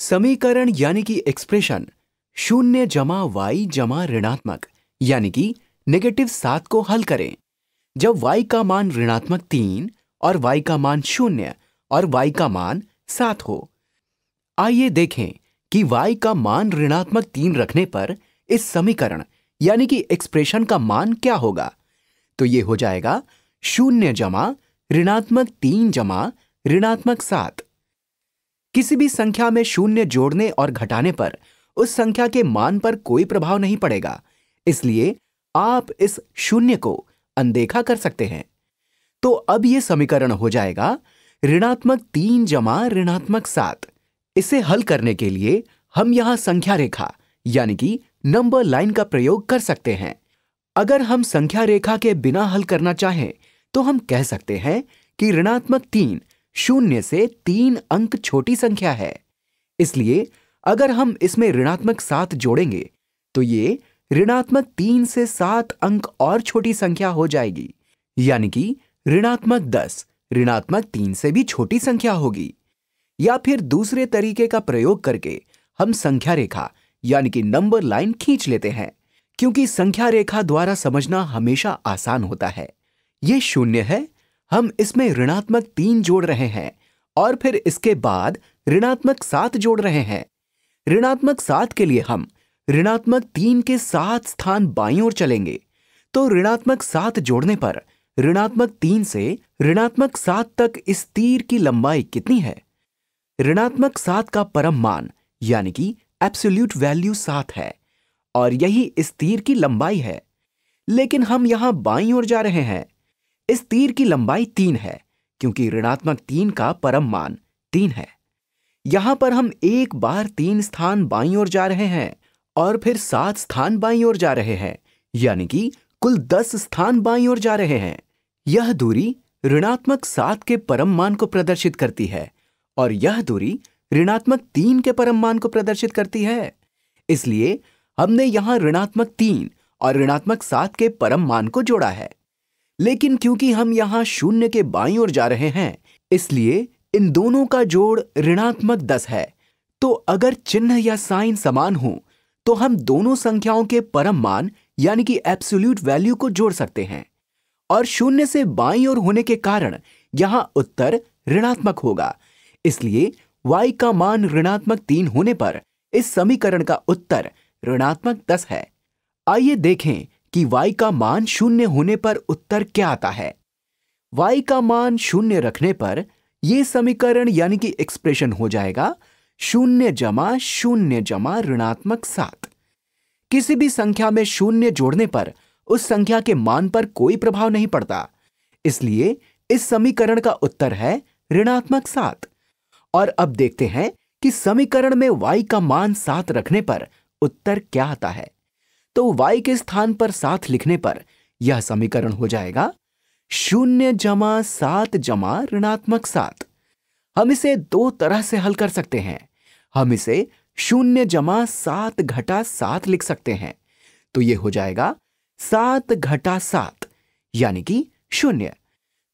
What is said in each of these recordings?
समीकरण यानी कि एक्सप्रेशन शून्य जमा वाई जमा ऋणात्मक यानी कि नेगेटिव सात को हल करें जब वाई का मान ऋणात्मक तीन और वाई का मान शून्य और वाई का मान सात हो आइए देखें कि वाई का मान ऋणात्मक तीन रखने पर इस समीकरण यानी कि एक्सप्रेशन का मान क्या होगा तो ये हो जाएगा शून्य जमा ऋणात्मक तीन जमा ऋणात्मक सात किसी भी संख्या में शून्य जोड़ने और घटाने पर उस संख्या के मान पर कोई प्रभाव नहीं पड़ेगा इसलिए आप इस शून्य को अनदेखा कर सकते हैं तो अब यह समीकरण हो जाएगा ऋणात्मक तीन जमा ऋणात्मक सात इसे हल करने के लिए हम यहां संख्या रेखा यानी कि नंबर लाइन का प्रयोग कर सकते हैं अगर हम संख्या रेखा के बिना हल करना चाहें तो हम कह सकते हैं कि ऋणात्मक तीन शून्य से तीन अंक छोटी संख्या है इसलिए अगर हम इसमें ऋणात्मक सात जोड़ेंगे तो ये ऋणात्मक तीन से सात अंक और छोटी संख्या हो जाएगी यानी कि ऋणात्मक दस ऋणात्मक तीन से भी छोटी संख्या होगी या फिर दूसरे तरीके का प्रयोग करके हम संख्या रेखा यानी कि नंबर लाइन खींच लेते हैं क्योंकि संख्या रेखा द्वारा समझना हमेशा आसान होता है ये शून्य है हम इसमें ऋणात्मक तीन जोड़ रहे हैं और फिर इसके बाद ऋणात्मक सात जोड़ रहे हैं ऋणात्मक सात के लिए हम ऋणात्मक तीन के सात स्थान बाई ओर चलेंगे तो ऋणात्मक सात जोड़ने पर ऋणात्मक तीन से ऋणात्मक सात तक इस तीर की लंबाई कितनी है ऋणात्मक सात का परम मान यानी कि एब्सोल्यूट वैल्यू सात है और यही इस तीर की लंबाई है लेकिन हम यहां बाई ओर जा रहे हैं इस तीर की लंबाई तीन है क्योंकि ऋणात्मक तीन का परम मान तीन है यहां पर हम एक बार तीन स्थान बाई ओर जा रहे हैं और फिर सात स्थान बाई ओर जा रहे हैं यानी कि कुल दस स्थान बाई ओर जा रहे हैं यह दूरी ऋणात्मक सात के परम मान को प्रदर्शित करती है और यह दूरी ऋणात्मक तीन के परम मान को प्रदर्शित करती है इसलिए हमने यहां ऋणात्मक तीन और ऋणात्मक सात के परम मान को जोड़ा है लेकिन क्योंकि हम यहां शून्य के बाई ओर जा रहे हैं इसलिए इन दोनों का जोड़ ऋणात्मक दस है तो अगर चिन्ह या साइन समान हो तो हम दोनों संख्याओं के परम मान यानी कि एब्सोल्यूट वैल्यू को जोड़ सकते हैं और शून्य से बाई ओर होने के कारण यहां उत्तर ऋणात्मक होगा इसलिए y का मान ऋणात्मक तीन होने पर इस समीकरण का उत्तर ऋणात्मक दस है आइए देखें कि y का मान शून्य होने पर उत्तर क्या आता है y का मान शून्य रखने पर यह समीकरण यानी कि एक्सप्रेशन हो जाएगा शून्य जमा शून्य जमा ऋणात्मक सात किसी भी संख्या में शून्य जोड़ने पर उस संख्या के मान पर कोई प्रभाव नहीं पड़ता इसलिए इस समीकरण का उत्तर है ऋणात्मक सात और अब देखते हैं कि समीकरण में y का मान सात रखने पर उत्तर क्या आता है तो y के स्थान पर सात लिखने पर यह समीकरण हो जाएगा शून्य जमा सात जमा ऋणात्मक सात हम इसे दो तरह से हल कर सकते हैं हम इसे शून्य जमा सात घटा सात लिख सकते हैं तो यह हो जाएगा सात घटा सात यानी कि शून्य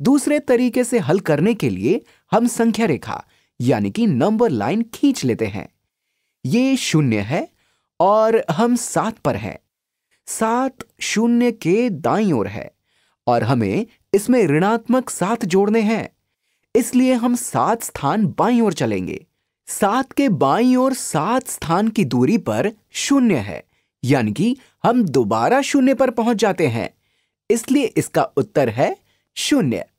दूसरे तरीके से हल करने के लिए हम संख्या रेखा यानी कि नंबर लाइन खींच लेते हैं ये शून्य है और हम सात पर हैं सात शून्य के दाई ओर है और हमें इसमें ऋणात्मक सात जोड़ने हैं इसलिए हम सात स्थान बाई ओर चलेंगे सात के बाई और सात स्थान की दूरी पर शून्य है यानी कि हम दोबारा शून्य पर पहुंच जाते हैं इसलिए इसका उत्तर है शून्य